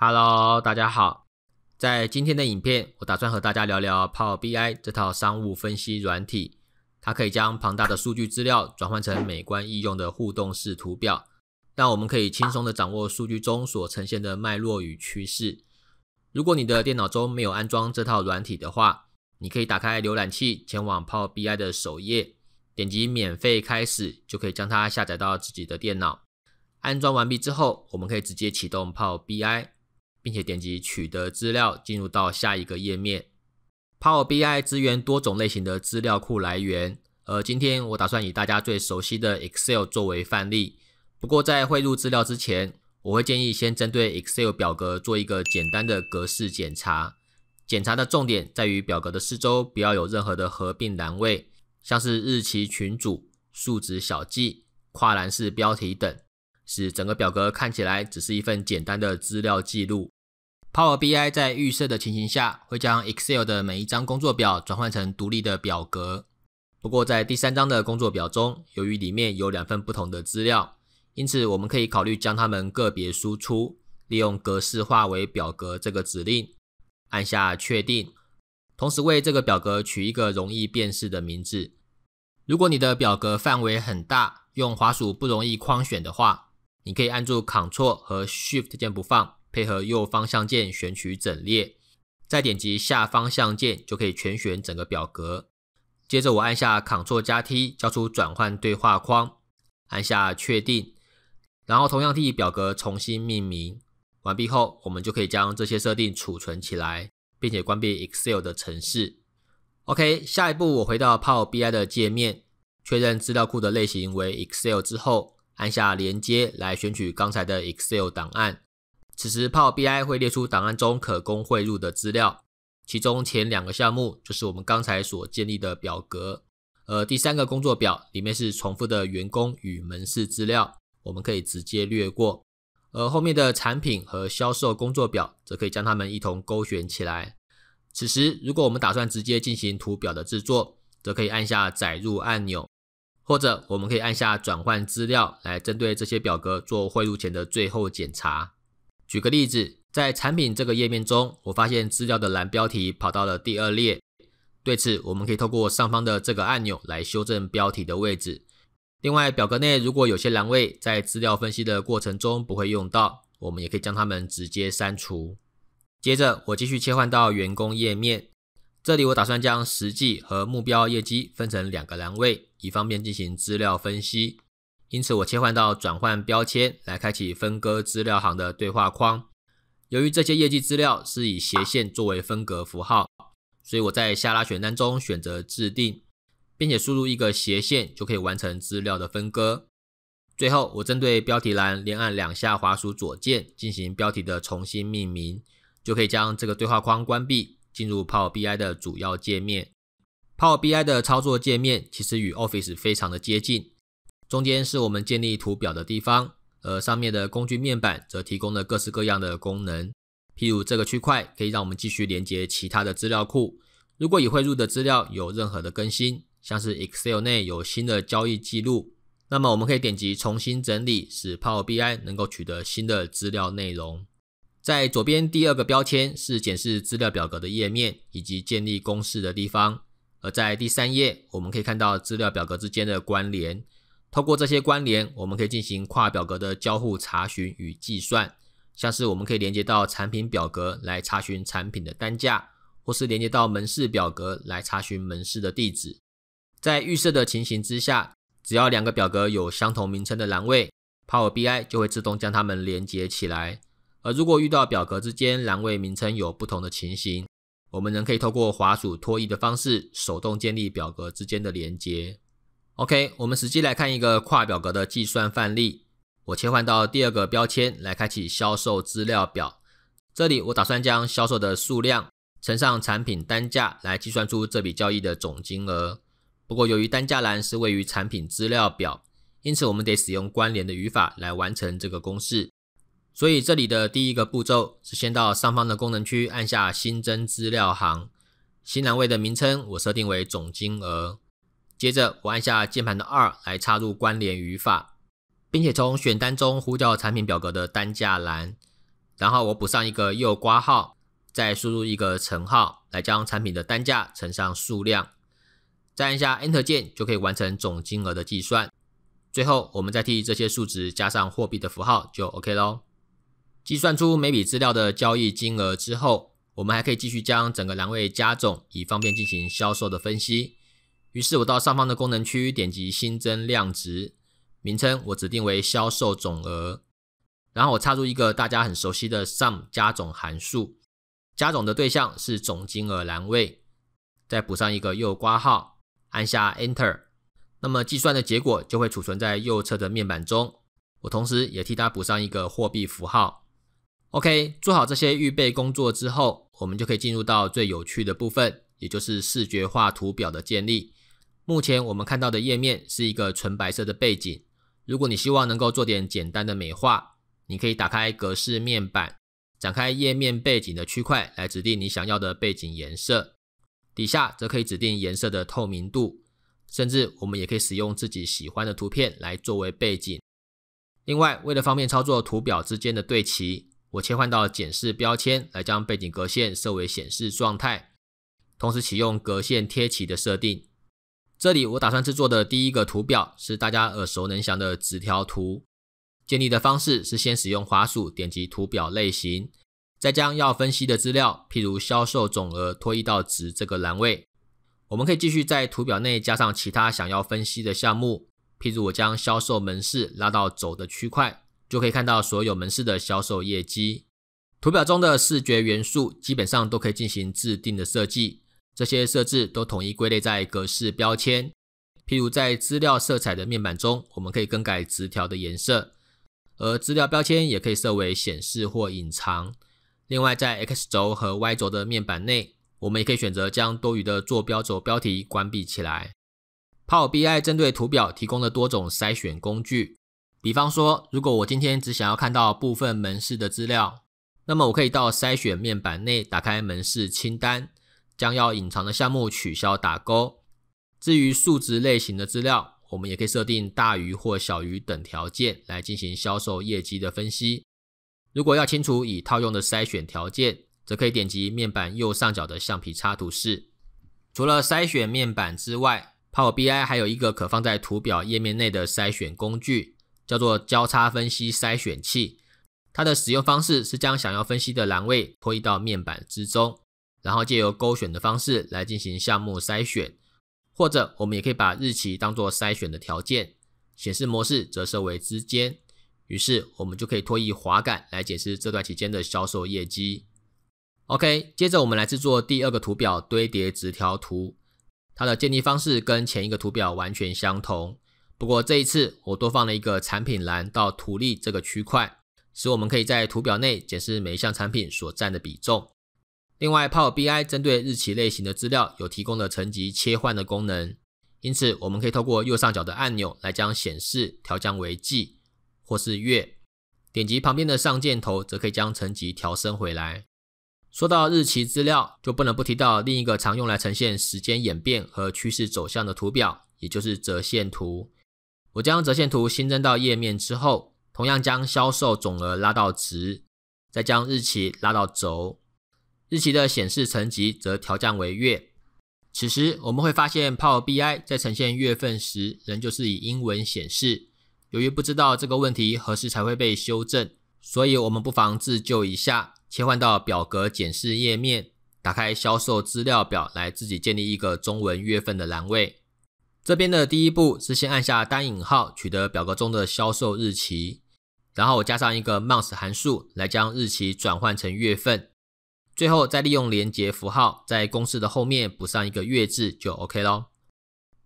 Hello，大家好。在今天的影片，我打算和大家聊聊 Power BI 这套商务分析软体。它可以将庞大的数据资料转换成美观易用的互动式图表，让我们可以轻松的掌握数据中所呈现的脉络与趋势。如果你的电脑中没有安装这套软体的话，你可以打开浏览器，前往 Power BI 的首页，点击免费开始，就可以将它下载到自己的电脑。安装完毕之后，我们可以直接启动 Power BI。并且点击取得资料，进入到下一个页面。Power BI 支援多种类型的资料库来源，而今天我打算以大家最熟悉的 Excel 作为范例。不过在汇入资料之前，我会建议先针对 Excel 表格做一个简单的格式检查。检查的重点在于表格的四周不要有任何的合并栏位，像是日期群组、数值小计、跨栏式标题等，使整个表格看起来只是一份简单的资料记录。Power BI 在预设的情形下，会将 Excel 的每一张工作表转换成独立的表格。不过，在第三张的工作表中，由于里面有两份不同的资料，因此我们可以考虑将它们个别输出，利用格式化为表格这个指令，按下确定，同时为这个表格取一个容易辨识的名字。如果你的表格范围很大，用滑鼠不容易框选的话，你可以按住 Ctrl 和 Shift 键不放。配合右方向键选取整列，再点击下方向键就可以全选整个表格。接着我按下 Ctrl 加 T，叫出转换对话框，按下确定，然后同样替表格重新命名。完毕后，我们就可以将这些设定储存起来，并且关闭 Excel 的程式。OK，下一步我回到 Power BI 的界面，确认资料库的类型为 Excel 之后，按下连接来选取刚才的 Excel 档案。此时，Power BI 会列出档案中可供汇入的资料，其中前两个项目就是我们刚才所建立的表格。而第三个工作表里面是重复的员工与门市资料，我们可以直接略过。而后面的产品和销售工作表，则可以将它们一同勾选起来。此时，如果我们打算直接进行图表的制作，则可以按下载入按钮，或者我们可以按下转换资料来针对这些表格做汇入前的最后检查。举个例子，在产品这个页面中，我发现资料的栏标题跑到了第二列。对此，我们可以透过上方的这个按钮来修正标题的位置。另外，表格内如果有些栏位在资料分析的过程中不会用到，我们也可以将它们直接删除。接着，我继续切换到员工页面。这里，我打算将实际和目标业绩分成两个栏位，以方便进行资料分析。因此，我切换到转换标签来开启分割资料行的对话框。由于这些业绩资料是以斜线作为分隔符号，所以我在下拉选单中选择制定，并且输入一个斜线，就可以完成资料的分割。最后，我针对标题栏连按两下滑鼠左键进行标题的重新命名，就可以将这个对话框关闭，进入 Power BI 的主要界面。Power BI 的操作界面其实与 Office 非常的接近。中间是我们建立图表的地方，而上面的工具面板则提供了各式各样的功能。譬如这个区块可以让我们继续连接其他的资料库。如果已汇入的资料有任何的更新，像是 Excel 内有新的交易记录，那么我们可以点击重新整理，使 Power BI 能够取得新的资料内容。在左边第二个标签是检视资料表格的页面以及建立公式的地方，而在第三页我们可以看到资料表格之间的关联。通过这些关联，我们可以进行跨表格的交互查询与计算。像是我们可以连接到产品表格来查询产品的单价，或是连接到门市表格来查询门市的地址。在预设的情形之下，只要两个表格有相同名称的栏位，Power BI 就会自动将它们连接起来。而如果遇到表格之间栏位名称有不同的情形，我们仍可以透过滑鼠拖移的方式手动建立表格之间的连接。OK，我们实际来看一个跨表格的计算范例。我切换到第二个标签来开启销售资料表。这里我打算将销售的数量乘上产品单价来计算出这笔交易的总金额。不过由于单价栏是位于产品资料表，因此我们得使用关联的语法来完成这个公式。所以这里的第一个步骤是先到上方的功能区按下新增资料行，新栏位的名称我设定为总金额。接着我按下键盘的二来插入关联语法，并且从选单中呼叫产品表格的单价栏，然后我补上一个右括号，再输入一个乘号来将产品的单价乘上数量，再按下 Enter 键就可以完成总金额的计算。最后我们再替这些数值加上货币的符号就 OK 咯。计算出每笔资料的交易金额之后，我们还可以继续将整个栏位加总，以方便进行销售的分析。于是我到上方的功能区，点击新增量值，名称我指定为销售总额，然后我插入一个大家很熟悉的 SUM 加总函数，加总的对象是总金额栏位，再补上一个右括号，按下 Enter，那么计算的结果就会储存在右侧的面板中。我同时也替它补上一个货币符号。OK，做好这些预备工作之后，我们就可以进入到最有趣的部分，也就是视觉化图表的建立。目前我们看到的页面是一个纯白色的背景。如果你希望能够做点简单的美化，你可以打开格式面板，展开页面背景的区块来指定你想要的背景颜色。底下则可以指定颜色的透明度，甚至我们也可以使用自己喜欢的图片来作为背景。另外，为了方便操作图表之间的对齐，我切换到显示标签来将背景格线设为显示状态，同时启用格线贴齐的设定。这里我打算制作的第一个图表是大家耳熟能详的纸条图。建立的方式是先使用滑鼠点击图表类型，再将要分析的资料，譬如销售总额拖移到值这个栏位。我们可以继续在图表内加上其他想要分析的项目，譬如我将销售门市拉到走的区块，就可以看到所有门市的销售业绩。图表中的视觉元素基本上都可以进行自定的设计。这些设置都统一归类在格式标签，譬如在资料色彩的面板中，我们可以更改词条的颜色，而资料标签也可以设为显示或隐藏。另外，在 X 轴和 Y 轴的面板内，我们也可以选择将多余的坐标轴标题关闭起来。Power BI 针对图表提供了多种筛选工具，比方说，如果我今天只想要看到部分门市的资料，那么我可以到筛选面板内打开门市清单。将要隐藏的项目取消打勾。至于数值类型的资料，我们也可以设定大于或小于等条件来进行销售业绩的分析。如果要清除已套用的筛选条件，则可以点击面板右上角的橡皮擦图示。除了筛选面板之外，Power BI 还有一个可放在图表页面内的筛选工具，叫做交叉分析筛选器。它的使用方式是将想要分析的栏位拖到面板之中。然后借由勾选的方式来进行项目筛选，或者我们也可以把日期当做筛选的条件。显示模式则设为之间，于是我们就可以拖移滑杆来解释这段期间的销售业绩。OK，接着我们来制作第二个图表——堆叠直条图。它的建立方式跟前一个图表完全相同，不过这一次我多放了一个产品栏到图例这个区块，使我们可以在图表内解释每一项产品所占的比重。另外，Power BI 针对日期类型的资料有提供了层级切换的功能，因此我们可以透过右上角的按钮来将显示调降为季或是月，点击旁边的上箭头则可以将层级调升回来。说到日期资料，就不能不提到另一个常用来呈现时间演变和趋势走向的图表，也就是折线图。我将折线图新增到页面之后，同样将销售总额拉到值，再将日期拉到轴。日期的显示层级则调降为月。此时我们会发现 Power BI 在呈现月份时，仍旧是以英文显示。由于不知道这个问题何时才会被修正，所以我们不妨自救一下，切换到表格检视页面，打开销售资料表来自己建立一个中文月份的栏位。这边的第一步是先按下单引号取得表格中的销售日期，然后加上一个 Month 函数来将日期转换成月份。最后再利用连接符号，在公式的后面补上一个月字就 OK 咯。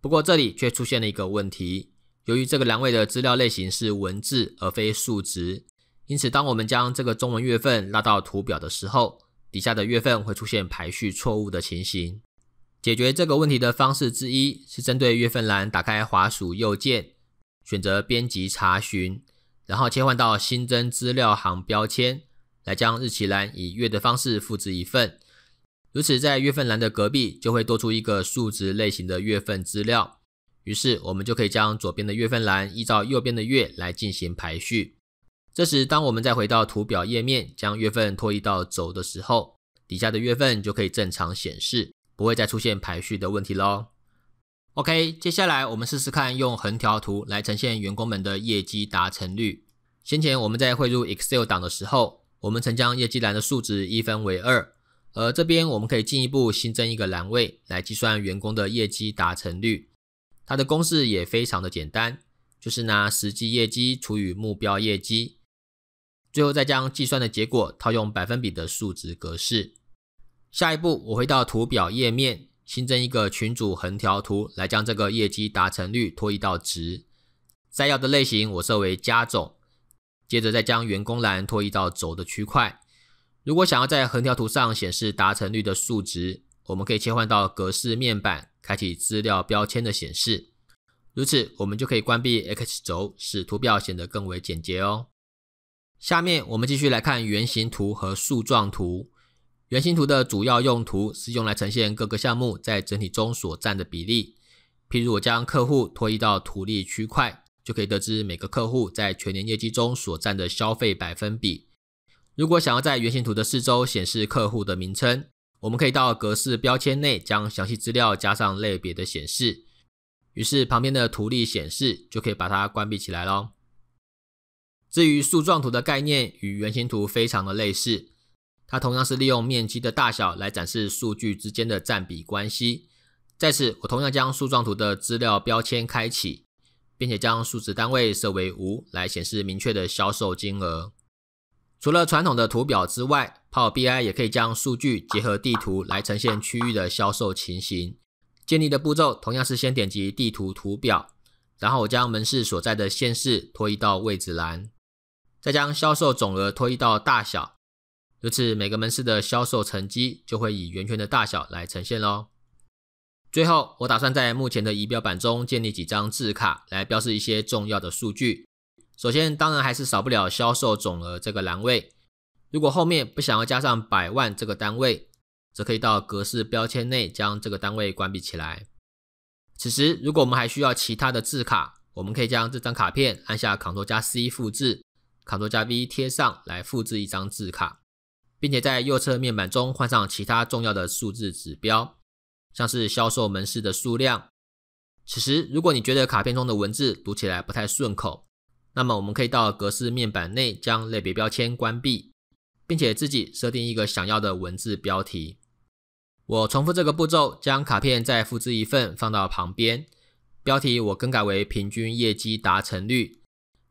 不过这里却出现了一个问题，由于这个栏位的资料类型是文字而非数值，因此当我们将这个中文月份拉到图表的时候，底下的月份会出现排序错误的情形。解决这个问题的方式之一是针对月份栏打开滑鼠右键，选择编辑查询，然后切换到新增资料行标签。还将日期栏以月的方式复制一份，如此在月份栏的隔壁就会多出一个数值类型的月份资料。于是我们就可以将左边的月份栏依照右边的月来进行排序。这时，当我们再回到图表页面，将月份拖移到轴的时候，底下的月份就可以正常显示，不会再出现排序的问题喽。OK，接下来我们试试看用横条图来呈现员工们的业绩达成率。先前我们在汇入 Excel 档的时候。我们曾将业绩栏的数值一分为二，而这边我们可以进一步新增一个栏位来计算员工的业绩达成率。它的公式也非常的简单，就是拿实际业绩除以目标业绩，最后再将计算的结果套用百分比的数值格式。下一步，我会到图表页面，新增一个群组横条图来将这个业绩达成率拖移到值，摘要的类型我设为加总。接着再将员工栏拖移到轴的区块。如果想要在横条图上显示达成率的数值，我们可以切换到格式面板，开启资料标签的显示。如此，我们就可以关闭 X 轴，使图表显得更为简洁哦。下面我们继续来看圆形图和树状图。圆形图的主要用途是用来呈现各个项目在整体中所占的比例。譬如我将客户拖移到图例区块。就可以得知每个客户在全年业绩中所占的消费百分比。如果想要在圆形图的四周显示客户的名称，我们可以到格式标签内将详细资料加上类别的显示。于是旁边的图例显示就可以把它关闭起来喽。至于树状图的概念与圆形图非常的类似，它同样是利用面积的大小来展示数据之间的占比关系。在此，我同样将树状图的资料标签开启。并且将数值单位设为无，来显示明确的销售金额。除了传统的图表之外，Power BI 也可以将数据结合地图来呈现区域的销售情形。建立的步骤同样是先点击地图图表，然后我将门市所在的县市拖移到位置栏，再将销售总额拖移到大小。如此每个门市的销售成绩就会以圆圈的大小来呈现喽。最后，我打算在目前的仪表板中建立几张字卡来标示一些重要的数据。首先，当然还是少不了销售总额这个栏位。如果后面不想要加上百万这个单位，则可以到格式标签内将这个单位关闭起来。此时，如果我们还需要其他的字卡，我们可以将这张卡片按下 Ctrl 加 C 复制，Ctrl 加 V 贴上来复制一张字卡，并且在右侧面板中换上其他重要的数字指标。像是销售门市的数量。此时，如果你觉得卡片中的文字读起来不太顺口，那么我们可以到格式面板内将类别标签关闭，并且自己设定一个想要的文字标题。我重复这个步骤，将卡片再复制一份放到旁边，标题我更改为平均业绩达成率，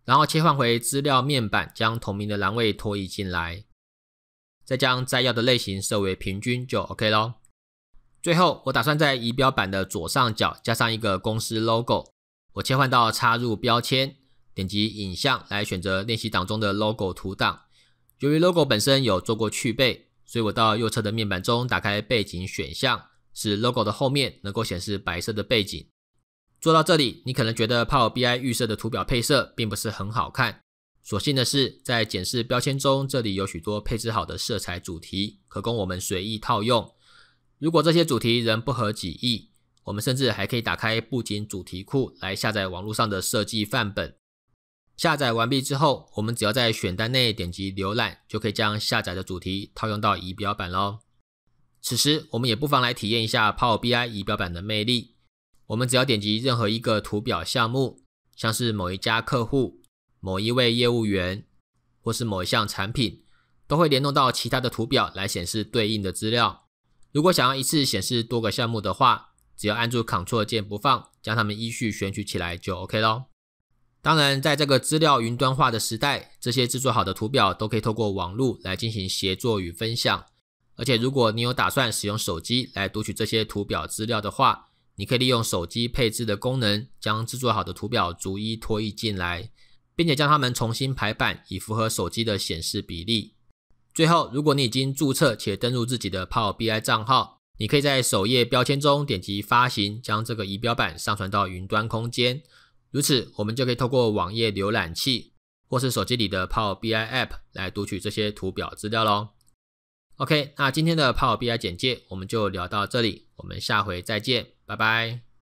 然后切换回资料面板，将同名的栏位拖移进来，再将摘要的类型设为平均就 OK 喽。最后，我打算在仪表板的左上角加上一个公司 logo。我切换到插入标签，点击影像来选择练习档中的 logo 图档。由于 logo 本身有做过去背，所以我到右侧的面板中打开背景选项，使 logo 的后面能够显示白色的背景。做到这里，你可能觉得 Power BI 预设的图表配色并不是很好看。所幸的是，在检视标签中，这里有许多配置好的色彩主题可供我们随意套用。如果这些主题仍不合己意，我们甚至还可以打开布景主题库来下载网络上的设计范本。下载完毕之后，我们只要在选单内点击浏览，就可以将下载的主题套用到仪表板喽。此时，我们也不妨来体验一下 Power BI 仪表板的魅力。我们只要点击任何一个图表项目，像是某一家客户、某一位业务员，或是某一项产品，都会联动到其他的图表来显示对应的资料。如果想要一次显示多个项目的话，只要按住 Ctrl 键不放，将它们依序选取起来就 OK 咯。当然，在这个资料云端化的时代，这些制作好的图表都可以透过网络来进行协作与分享。而且，如果你有打算使用手机来读取这些图表资料的话，你可以利用手机配置的功能，将制作好的图表逐一拖曳进来，并且将它们重新排版以符合手机的显示比例。最后，如果你已经注册且登录自己的 Power BI 账号，你可以在首页标签中点击“发行”，将这个仪表板上传到云端空间。如此，我们就可以透过网页浏览器或是手机里的 Power BI App 来读取这些图表资料喽。OK，那今天的 Power BI 简介我们就聊到这里，我们下回再见，拜拜。